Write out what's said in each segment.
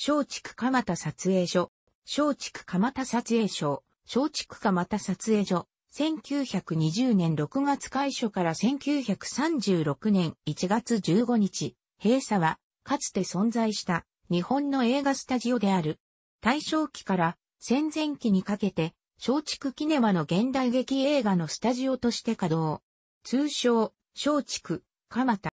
松竹蒲田撮影所、松竹蒲田撮影所、松竹蒲田撮影所、1920年6月開所から1936年1月15日、閉鎖は、かつて存在した日本の映画スタジオである。大正期から戦前期にかけて、松竹キネマの現代劇映画のスタジオとして稼働。通称、松竹、蒲田。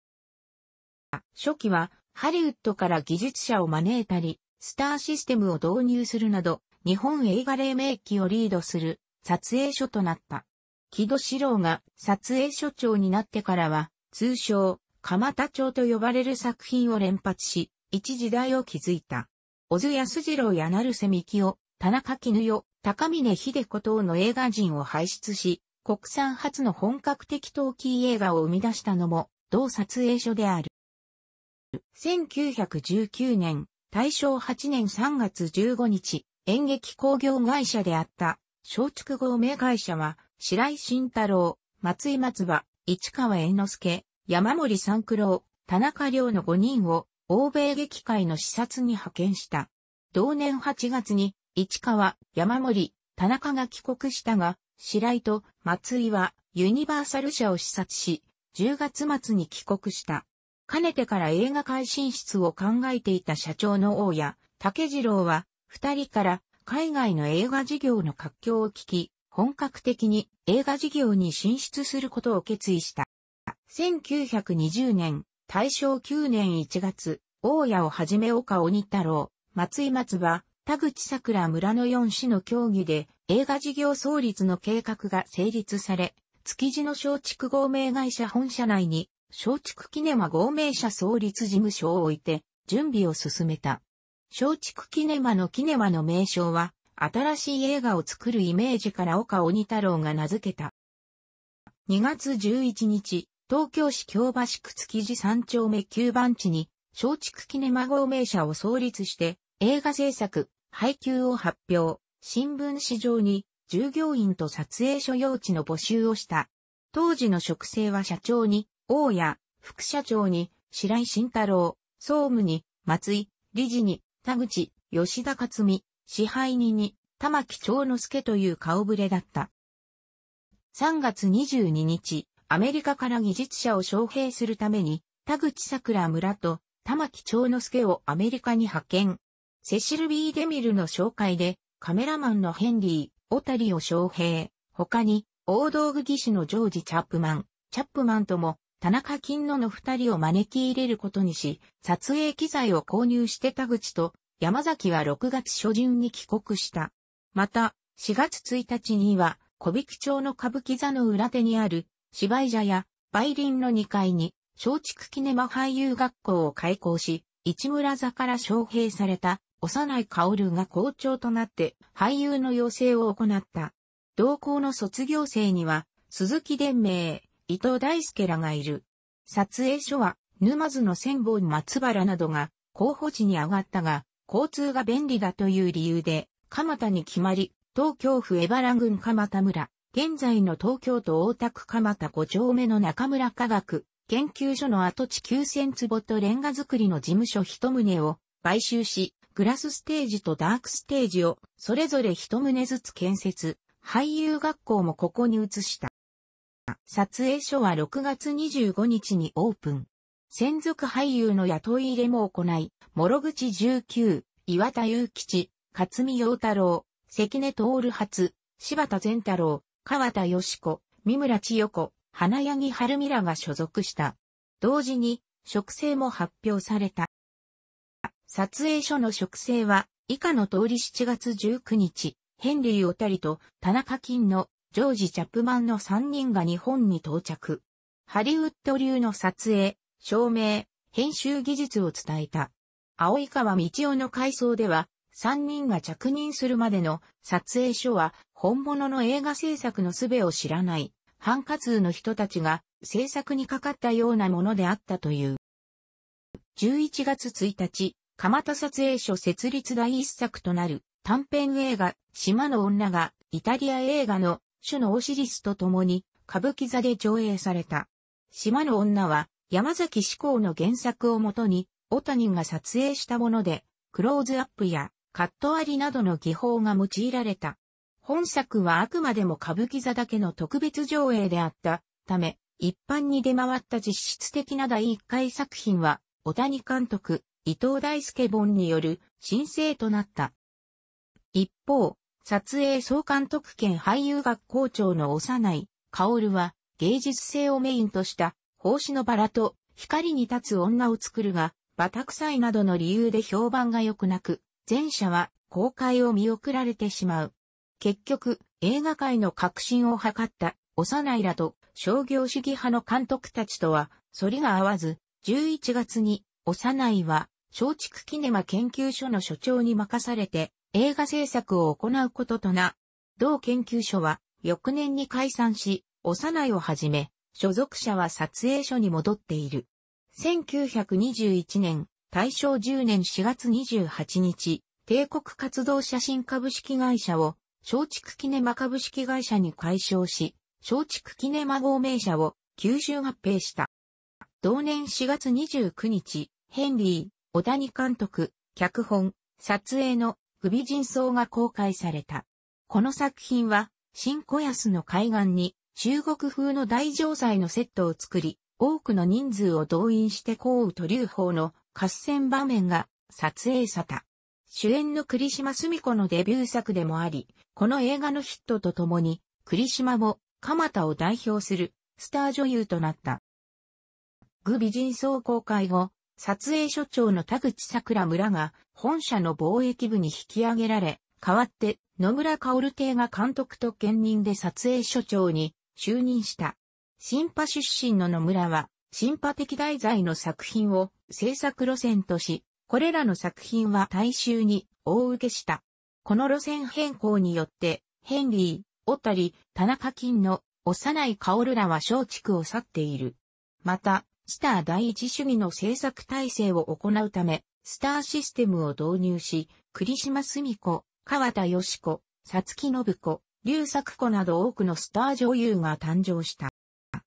初期はハリウッドから技術者を招いたり、スターシステムを導入するなど、日本映画黎明期をリードする撮影所となった。木戸史郎が撮影所長になってからは、通称、鎌田町と呼ばれる作品を連発し、一時代を築いた。小津安二郎や成瀬幹夫、田中絹代、高峰秀子等の映画人を輩出し、国産初の本格的陶器映画を生み出したのも、同撮影所である。1919年、大正8年3月15日、演劇工業会社であった、松竹合名会社は、白井慎太郎、松井松葉、市川猿之助、山森三九郎、田中良の5人を、欧米劇界の視察に派遣した。同年8月に、市川、山森、田中が帰国したが、白井と松井はユニバーサル社を視察し、10月末に帰国した。かねてから映画界進出を考えていた社長の大谷、竹次郎は、二人から海外の映画事業の活況を聞き、本格的に映画事業に進出することを決意した。1920年、大正9年1月、大谷をはじめ岡鬼太郎、松井松葉、田口桜村の四市の協議で映画事業創立の計画が成立され、築地の小築合名会社本社内に松竹キネマ合名社創立事務所を置いて、準備を進めた。松竹キネマのキネマの名称は、新しい映画を作るイメージから岡鬼太郎が名付けた。2月11日、東京市京橋区築地三丁目9番地に、松竹キネマ合名社を創立して、映画制作、配給を発表、新聞紙上に、従業員と撮影所用地の募集をした。当時の職制は社長に、大谷、副社長に、白井慎太郎、総務に、松井、理事に、田口、吉田勝美、支配人に、玉木長之助という顔ぶれだった。3月22日、アメリカから技術者を招聘するために、田口桜村と玉木長之助をアメリカに派遣。セシルビー・デミルの紹介で、カメラマンのヘンリー、オタリを招聘。他に、大道具技師のジョージ・チャップマン、チャップマンとも田中金野の二人を招き入れることにし、撮影機材を購入して田口と山崎は6月初旬に帰国した。また、4月1日には、小引町の歌舞伎座の裏手にある芝居茶や梅林の2階に松竹キネマ俳優学校を開校し、市村座から招聘された幼い薫が校長となって俳優の養成を行った。同校の卒業生には、鈴木伝明、伊藤大輔らがいる。撮影所は、沼津の千本松原などが候補地に上がったが、交通が便利だという理由で、蒲田に決まり、東京府江原郡蒲田村、現在の東京都大田区蒲田5丁目の中村科学研究所の跡地9000坪とレンガ作りの事務所1棟を買収し、グラスステージとダークステージをそれぞれ1棟ずつ建設、俳優学校もここに移した。撮影所は6月25日にオープン。専属俳優の雇い入れも行い、諸口19、岩田祐吉、勝見陽太郎、関根徹初、柴田善太郎、川田義子、三村千代子、花柳春美らが所属した。同時に、植生も発表された。撮影所の植生は、以下の通り7月19日、ヘンリー・オタリと田中金のジョージ・チャップマンの3人が日本に到着。ハリウッド流の撮影、照明、編集技術を伝えた。青川道夫の回想では、3人が着任するまでの撮影所は本物の映画制作の術を知らない、反活通の人たちが制作にかかったようなものであったという。11月1日、蒲田撮影所設立第一作となる短編映画、島の女がイタリア映画の主のオシリスと共に歌舞伎座で上映された。島の女は山崎志向の原作をもとに、オタニが撮影したもので、クローズアップやカット割りなどの技法が用いられた。本作はあくまでも歌舞伎座だけの特別上映であったため、一般に出回った実質的な第1回作品は、小谷監督、伊藤大輔本による申請となった。一方、撮影総監督兼俳優学校長の幼いルは芸術性をメインとした奉仕のバラと光に立つ女を作るが、バタ臭いなどの理由で評判が良くなく、前者は公開を見送られてしまう。結局、映画界の革新を図った幼いらと商業主義派の監督たちとは、反りが合わず、11月に、幼いは、松竹キネマ研究所の所長に任されて、映画制作を行うこととな、同研究所は翌年に解散し、幼いをはじめ、所属者は撮影所に戻っている。1921年、大正10年4月28日、帝国活動写真株式会社を、松竹キネマ株式会社に改称し、松竹キネマ号名社を吸収合併した。同年4月29日、ヘンリー、小谷監督、脚本、撮影の首人相が公開された。この作品は、新小安の海岸に中国風の大城塞のセットを作り、多くの人数を動員して降雨と流砲の合戦場面が撮影された。主演の栗島澄子のデビュー作でもあり、この映画のヒットとともに、栗島も蒲田を代表するスター女優となった。具美人相公開後、撮影所長の田口桜村が本社の貿易部に引き上げられ、代わって野村薫邸が監督と兼任で撮影所長に就任した。新派出身の野村は、新派的題材の作品を制作路線とし、これらの作品は大衆に大受けした。この路線変更によって、ヘンリー、オタリ、田中金の幼い薫らは松竹を去っている。また、スター第一主義の制作体制を行うため、スターシステムを導入し、栗島澄子、川田義子、さつき信子、龍作子など多くのスター女優が誕生した。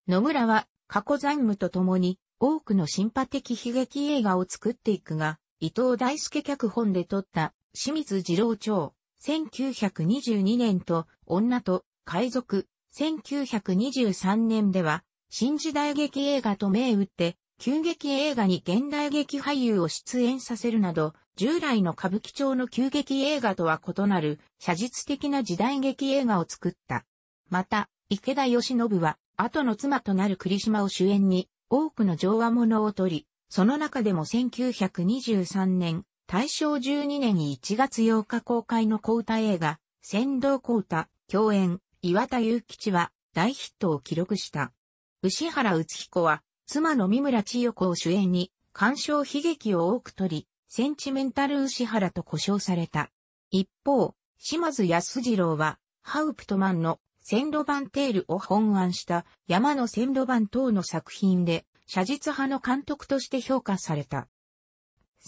野村は過去残務と共に多くのンパ的悲劇映画を作っていくが、伊藤大輔脚本で撮った清水二郎町、1922年と女と海賊、1923年では新時代劇映画と銘打って、急劇映画に現代劇俳優を出演させるなど、従来の歌舞伎町の急劇映画とは異なる、写実的な時代劇映画を作った。また、池田義信は、後の妻となる栗島を主演に、多くの上話物を取り、その中でも1923年、大正12年1月8日公開の小歌映画、仙道小歌、共演、岩田祐吉は、大ヒットを記録した。牛原宇津彦は、妻の三村千代子を主演に、干渉悲劇を多く取り、センチメンタル牛原と呼称された。一方、島津安次郎は、ハウプトマンの線路版テールを本案した山の線路版等の作品で、写実派の監督として評価された。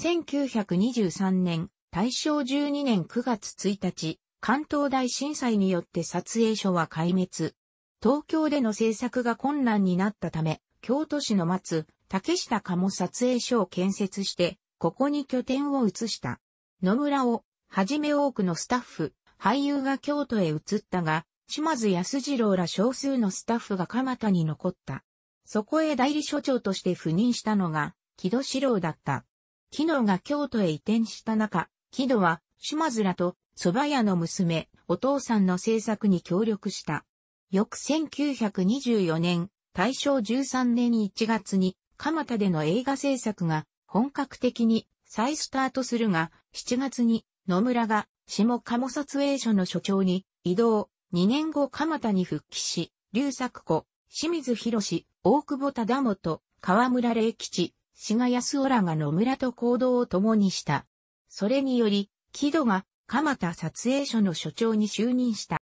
1923年、大正12年9月1日、関東大震災によって撮影所は壊滅、東京での制作が困難になったため、京都市の松、竹下鴨撮影所を建設して、ここに拠点を移した。野村を、はじめ多くのスタッフ、俳優が京都へ移ったが、島津安次郎ら少数のスタッフが蒲田に残った。そこへ代理所長として赴任したのが、木戸志郎だった。木戸が京都へ移転した中、木戸は、島津らと、蕎麦屋の娘、お父さんの制作に協力した。翌1924年、大正13年1月に、蒲田での映画制作が本格的に再スタートするが、7月に野村が下鴨撮影所の所長に移動、2年後蒲田に復帰し、劉作子、清水博大久保忠元、河村霊吉、志賀康夫らが野村と行動を共にした。それにより、木戸が蒲田撮影所の所長に就任した。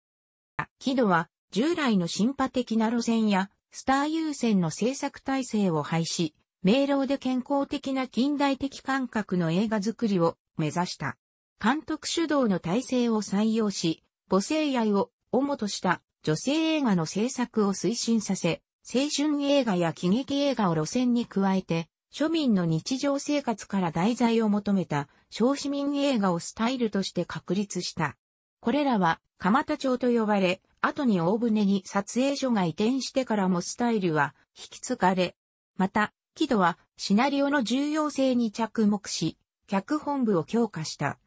木戸は従来の進化的な路線や、スター優先の制作体制を廃止、明朗で健康的な近代的感覚の映画作りを目指した。監督主導の体制を採用し、母性愛を主とした女性映画の制作を推進させ、青春映画や喜劇映画を路線に加えて、庶民の日常生活から題材を求めた小市民映画をスタイルとして確立した。これらは蒲田町と呼ばれ、後に大船に撮影所が移転してからもスタイルは引き継がれ、また、木戸はシナリオの重要性に着目し、脚本部を強化した。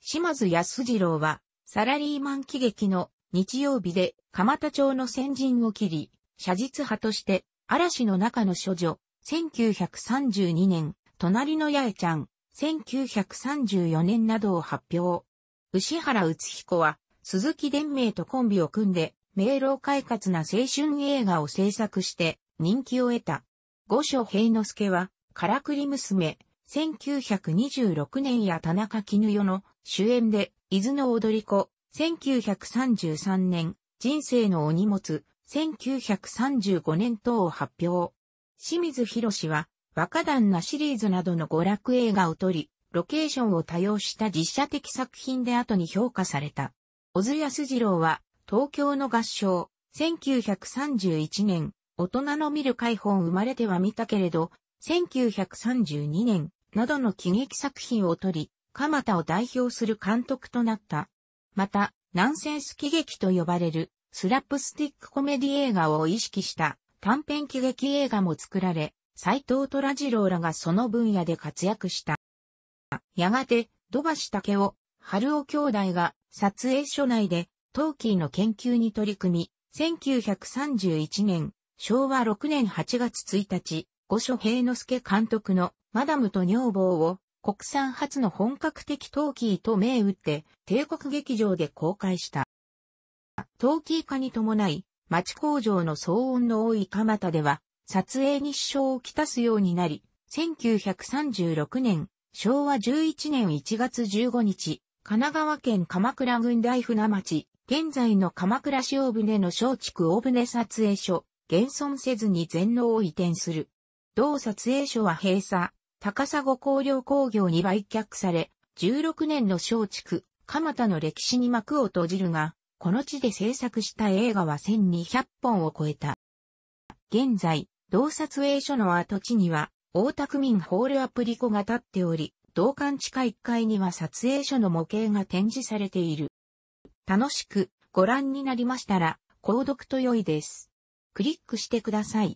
島津安次郎は、サラリーマン喜劇の日曜日で蒲田町の先陣を切り、写実派として、嵐の中の処女、1932年、隣の八重ちゃん、1934年などを発表。牛原宇彦は、鈴木伝明とコンビを組んで、明朗快活な青春映画を制作して人気を得た。五所平之助は、からくり娘、1926年や田中絹代の主演で、伊豆の踊り子、1933年、人生のお荷物、1935年等を発表。清水博士は、若旦那シリーズなどの娯楽映画を撮り、ロケーションを多用した実写的作品で後に評価された。小津安二郎は、東京の合唱、1931年、大人の見る解放生まれては見たけれど、1932年、などの喜劇作品を取り、蒲田を代表する監督となった。また、ナンセンス喜劇と呼ばれる、スラップスティックコメディ映画を意識した短編喜劇映画も作られ、斎藤虎次郎らがその分野で活躍した。やがて、土橋武雄、春尾兄弟が撮影所内でトーキーの研究に取り組み、1931年、昭和6年8月1日、五所平之助監督のマダムと女房を国産初の本格的トーキーと銘打って帝国劇場で公開した。トーキー化に伴い、町工場の騒音の多い蒲田では、撮影に支障をきたすようになり、1936年、昭和11年1月15日、神奈川県鎌倉郡大船町、現在の鎌倉市大船の小畜大船撮影所、現存せずに全農を移転する。同撮影所は閉鎖、高砂工業工業に売却され、16年の小畜、鎌田の歴史に幕を閉じるが、この地で制作した映画は1200本を超えた。現在、同撮影所の跡地には、大田区民ホールアプリコが立っており、同館地下1階には撮影所の模型が展示されている。楽しくご覧になりましたら、購読と良いです。クリックしてください。